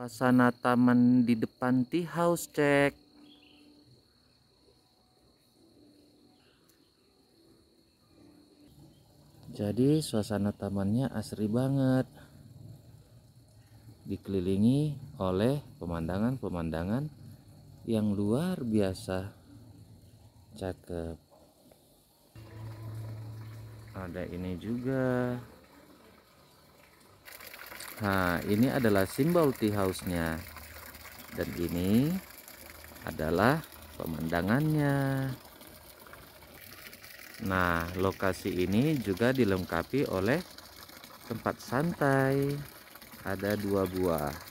suasana taman di depan tea house cek jadi suasana tamannya asri banget dikelilingi oleh pemandangan-pemandangan yang luar biasa cakep ada ini juga Nah, ini adalah simbol tea house-nya. Dan ini adalah pemandangannya. Nah, lokasi ini juga dilengkapi oleh tempat santai. Ada dua buah